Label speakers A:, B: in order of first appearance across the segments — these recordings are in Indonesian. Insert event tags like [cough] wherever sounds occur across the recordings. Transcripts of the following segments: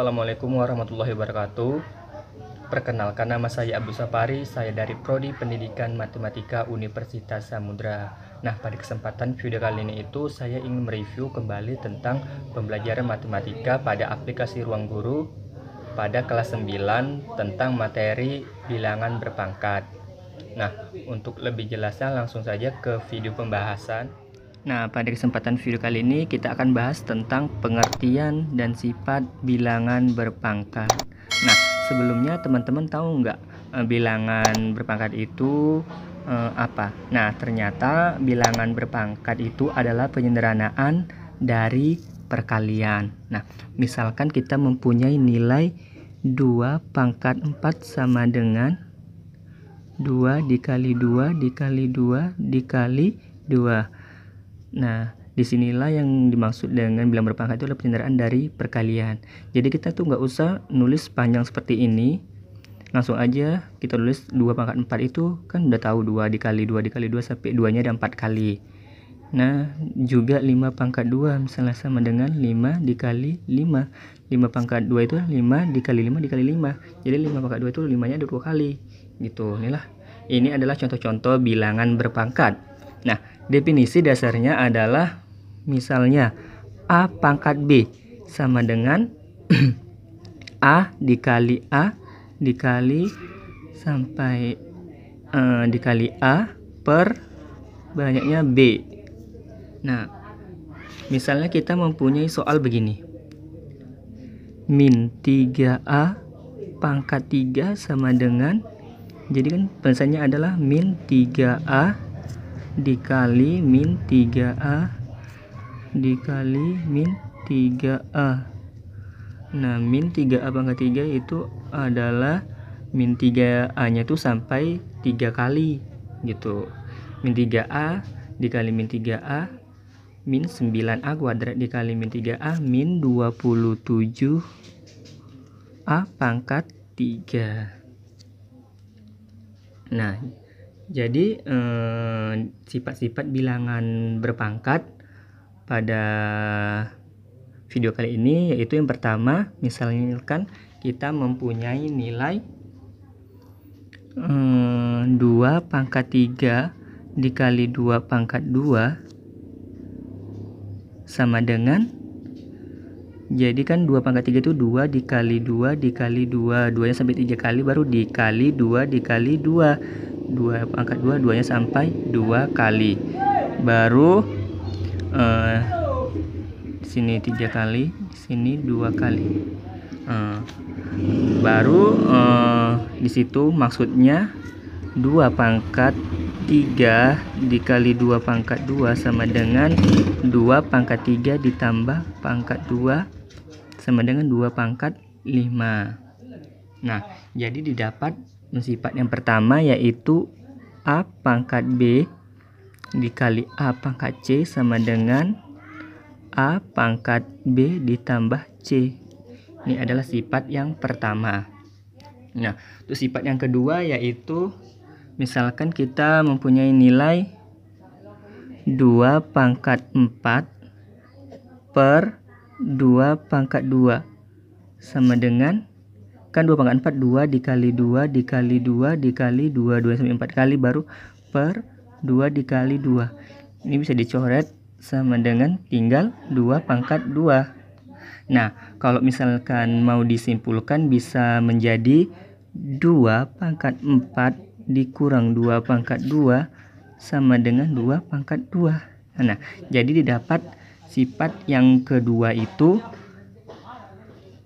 A: Assalamualaikum warahmatullahi wabarakatuh. Perkenalkan nama saya Abdul Sapari, saya dari Prodi Pendidikan Matematika Universitas Samudra. Nah, pada kesempatan video kali ini itu saya ingin mereview kembali tentang pembelajaran matematika pada aplikasi Ruang Guru pada kelas 9 tentang materi bilangan berpangkat. Nah, untuk lebih jelasnya langsung saja ke video pembahasan. Nah, pada kesempatan video kali ini kita akan bahas tentang pengertian dan sifat bilangan berpangkat. Nah, sebelumnya teman-teman tahu nggak eh, bilangan berpangkat itu e, apa? Nah, ternyata bilangan berpangkat itu adalah penyederhanaan dari perkalian. Nah, misalkan kita mempunyai nilai 2 pangkat 4 sama dengan 2 dikali 2 dikali 2 dikali 2. Nah, disinilah yang dimaksud dengan bilang berpangkat itu adalah penyandaran dari perkalian. Jadi kita tuh nggak usah nulis panjang seperti ini. Langsung aja kita tulis 2 pangkat 4 itu kan udah tahu 2 dikali 2 dikali 2 sampai 2-nya ada 4 kali. Nah, juga 5 pangkat 2 misalnya sama dengan 5 dikali 5. 5 pangkat 2 itu 5 dikali 5 dikali 5. Jadi 5 pangkat 2 itu 5-nya ada 2 kali. Gitu, inilah. Ini adalah contoh-contoh bilangan berpangkat. Nah, definisi dasarnya adalah misalnya A pangkat B sama dengan [clears throat] A dikali A dikali sampai uh, dikali A per banyaknya B. Nah, misalnya kita mempunyai soal begini. Min 3A pangkat 3 sama dengan jadi kan pesannya adalah min 3A dikali min 3A dikali min 3A nah min 3A pangkat 3 itu adalah min 3A nya itu sampai 3 kali gitu min 3A dikali min 3A min 9A kuadrat dikali min 3A min 27A pangkat 3 nah jadi eh, sifat-sifat eh, bilangan berpangkat pada video kali ini yaitu yang pertama misalkan kita mempunyai nilai eh, 2 pangkat 3 dikali 2 pangkat 2 sama dengan jadi kan 2 pangkat 3 itu 2 dikali 2 dikali 2 2 nya sampai 3 kali baru dikali 2 dikali 2 dua pangkat dua duanya sampai dua kali baru uh, sini tiga kali sini dua kali uh, baru uh, di situ maksudnya dua pangkat tiga dikali dua pangkat dua sama dengan dua pangkat tiga ditambah pangkat dua sama dengan dua pangkat lima. nah jadi didapat sifat yang pertama yaitu A pangkat B dikali A pangkat C sama dengan A pangkat B ditambah C. Ini adalah sifat yang pertama. Nah, untuk sifat yang kedua yaitu misalkan kita mempunyai nilai 2 pangkat 4 per 2 pangkat 2 sama dengan kan 2 pangkat 4 2 dikali 2 dikali 2 dikali 2 2 sampai 4 kali baru per 2 dikali 2 ini bisa dicoret sama dengan tinggal 2 pangkat 2 Nah, kalau misalkan mau disimpulkan bisa menjadi 2 pangkat 4 dikurang 2 pangkat 2 sama dengan 2 pangkat 2. Nah, jadi didapat sifat yang kedua itu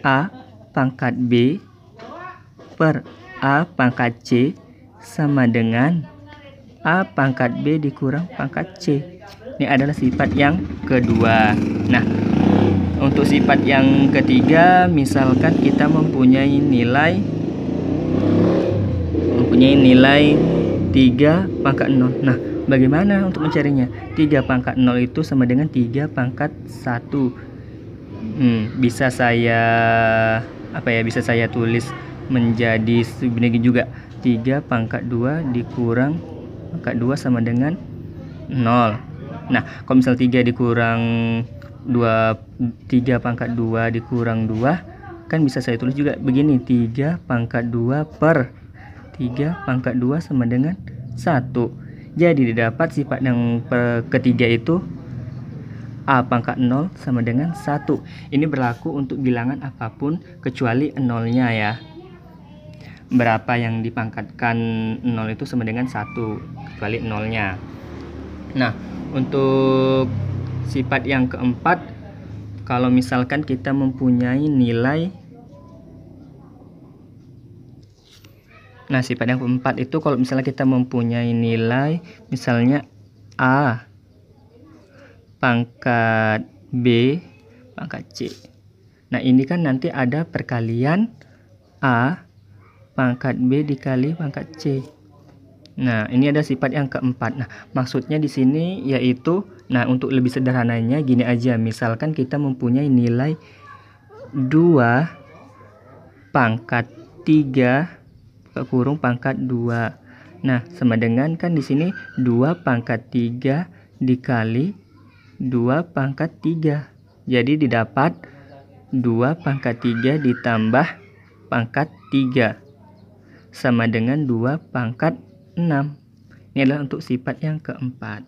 A: A pangkat B per A pangkat C sama dengan A pangkat B dikurang pangkat C. Ini adalah sifat yang kedua. Nah, untuk sifat yang ketiga, misalkan kita mempunyai nilai mempunyai nilai 3 pangkat 0. Nah, bagaimana untuk mencarinya? 3 pangkat 0 itu sama dengan 3 pangkat 1. Hmm, bisa saya apa ya bisa saya tulis menjadi begini juga 3 pangkat 2 dikurang pangkat 2 sama dengan 0 nah kalau misal 3 dikurang 2 3 pangkat 2 dikurang 2 kan bisa saya tulis juga begini 3 pangkat 2 per 3 pangkat 2 sama dengan 1 jadi didapat sifat yang ketiga itu A pangkat 0 sama dengan 1. Ini berlaku untuk bilangan apapun kecuali 0-nya ya. Berapa yang dipangkatkan 0 itu sama dengan 1 kecuali nya Nah, untuk sifat yang keempat kalau misalkan kita mempunyai nilai Nah, sifat yang keempat itu kalau misalnya kita mempunyai nilai misalnya A pangkat B pangkat C. Nah, ini kan nanti ada perkalian A pangkat B dikali pangkat C. Nah, ini ada sifat yang keempat. Nah, maksudnya di sini yaitu nah untuk lebih sederhananya gini aja. Misalkan kita mempunyai nilai 2 pangkat 3 kurung pangkat 2. Nah, sama dengan kan di sini 2 pangkat 3 dikali 2 pangkat 3. Jadi didapat 2 pangkat 3 ditambah pangkat 3 sama dengan 2 pangkat 6. Ini adalah untuk sifat yang keempat.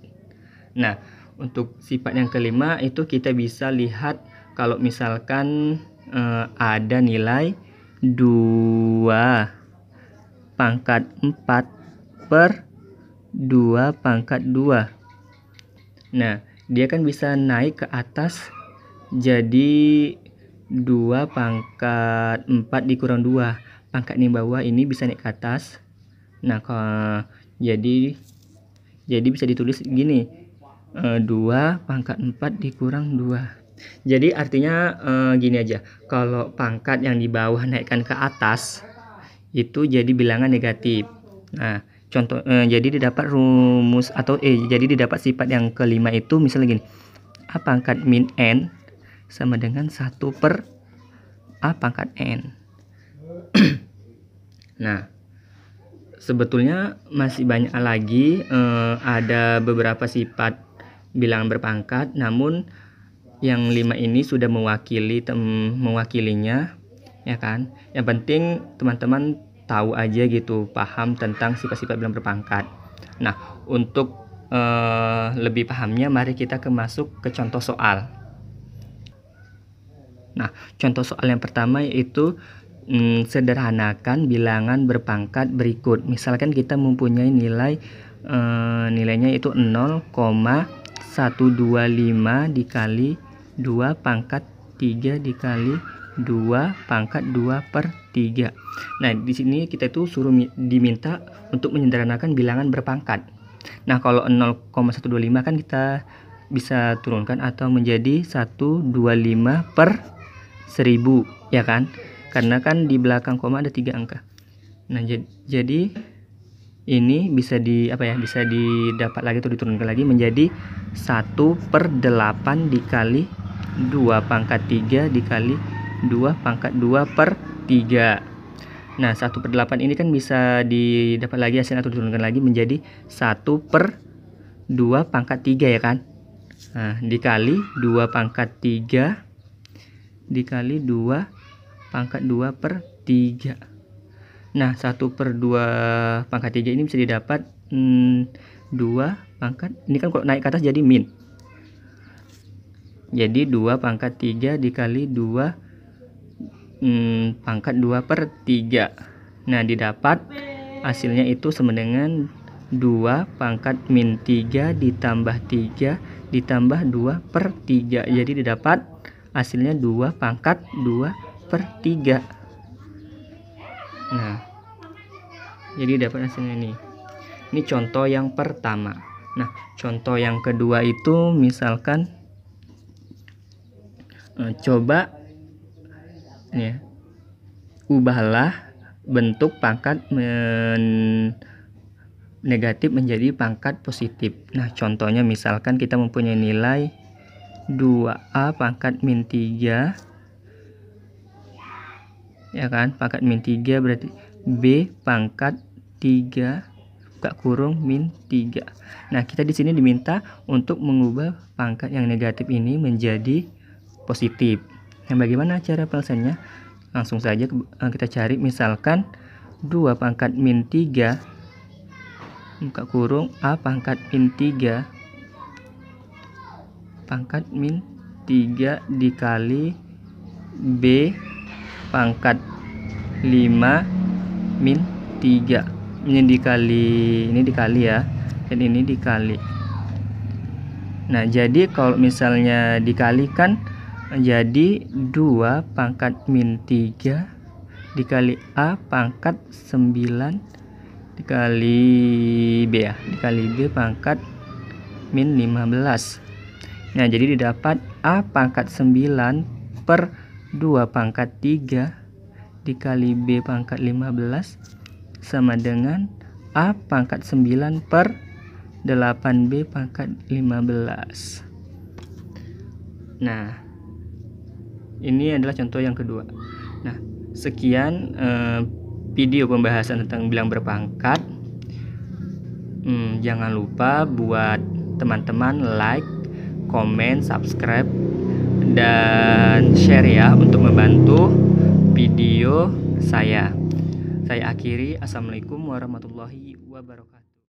A: Nah, untuk sifat yang kelima itu kita bisa lihat kalau misalkan e, ada nilai 2 pangkat 4 per 2 pangkat 2. Nah, dia kan bisa naik ke atas jadi 2 pangkat 4 dikurang 2 pangkat ini bawah ini bisa naik ke atas nah ke, jadi jadi bisa ditulis gini eh, dua 2 pangkat 4 dikurang 2 jadi artinya e, gini aja kalau pangkat yang di bawah naikkan ke atas itu jadi bilangan negatif nah Contoh eh, jadi didapat rumus atau eh jadi didapat sifat yang kelima itu misalnya gini. A pangkat min n sama dengan satu per A pangkat n. [clears throat] nah, sebetulnya masih banyak lagi eh, ada beberapa sifat bilang berpangkat namun yang lima ini sudah mewakili tem, mewakilinya ya kan yang penting teman-teman tahu aja gitu paham tentang sifat-sifat bilangan berpangkat nah untuk uh, lebih pahamnya mari kita ke masuk ke contoh soal nah contoh soal yang pertama yaitu mm, sederhanakan bilangan berpangkat berikut misalkan kita mempunyai nilai uh, nilainya itu 0,125 dikali 2 pangkat 3 dikali 2 pangkat 2 per 3. Nah, di sini kita itu suruh diminta untuk menyederhanakan bilangan berpangkat. Nah, kalau 0,125 kan kita bisa turunkan atau menjadi 125 per 1000, ya kan? Karena kan di belakang koma ada tiga angka. Nah, jadi ini bisa di apa ya bisa didapat lagi atau diturunkan lagi menjadi 1 per 8 dikali 2 pangkat 3 dikali 2 pangkat 2 per 3 nah 1 per 8 ini kan bisa didapat lagi hasil atau diturunkan lagi menjadi 1 per 2 pangkat 3 ya kan nah dikali 2 pangkat 3 dikali 2 pangkat 2 per 3 nah 1 per 2 pangkat 3 ini bisa didapat hmm, 2 pangkat ini kan kalau naik ke atas jadi min jadi 2 pangkat 3 dikali 2 pangkat hmm, pangkat 2 per 3 nah didapat hasilnya itu sama dengan 2 pangkat min 3 ditambah 3 ditambah 2 per 3 jadi didapat hasilnya 2 pangkat 2 per 3 nah jadi dapat hasilnya ini ini contoh yang pertama nah contoh yang kedua itu misalkan eh, coba ya. Ubahlah bentuk pangkat men negatif menjadi pangkat positif. Nah, contohnya misalkan kita mempunyai nilai 2A pangkat min 3 ya kan pangkat min 3 berarti B pangkat 3 buka kurung min 3 nah kita di sini diminta untuk mengubah pangkat yang negatif ini menjadi positif yang nah, bagaimana cara penyelesaiannya? Langsung saja eh, kita cari misalkan 2 pangkat min 3 buka kurung A pangkat min 3 pangkat min 3 dikali B pangkat 5 min 3 ini dikali ini dikali ya dan ini dikali nah jadi kalau misalnya dikalikan kan jadi 2 pangkat min 3 dikali A pangkat 9 dikali B ya. Dikali B pangkat min 15. Nah jadi didapat A pangkat 9 per 2 pangkat 3 dikali B pangkat 15 sama dengan A pangkat 9 per 8B pangkat 15. Nah, ini adalah contoh yang kedua. Nah, sekian eh, video pembahasan tentang bilang berpangkat. Hmm, jangan lupa buat teman-teman like, comment, subscribe, dan share ya untuk membantu video saya. Saya akhiri. Assalamualaikum warahmatullahi wabarakatuh.